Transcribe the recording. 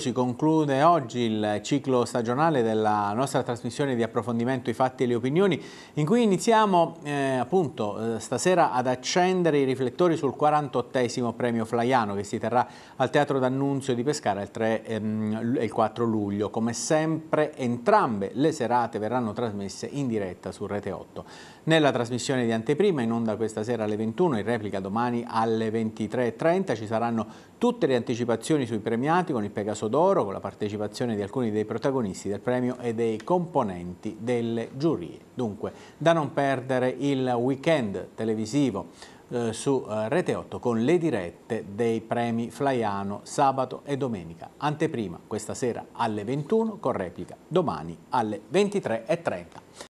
Si conclude oggi il ciclo stagionale della nostra trasmissione di approfondimento i fatti e le opinioni in cui iniziamo eh, appunto eh, stasera ad accendere i riflettori sul 48esimo premio Flaiano che si terrà al Teatro d'Annunzio di Pescara il 3 e ehm, il 4 luglio. Come sempre entrambe le serate verranno trasmesse in diretta su Rete 8. Nella trasmissione di anteprima in onda questa sera alle 21, in replica domani alle 23.30 ci saranno tutte le anticipazioni sui premiati con il Pegaso d'oro con la partecipazione di alcuni dei protagonisti del premio e dei componenti delle giurie. Dunque, da non perdere il weekend televisivo eh, su eh, Rete 8 con le dirette dei premi Flaiano sabato e domenica. Anteprima questa sera alle 21 con replica domani alle 23.30.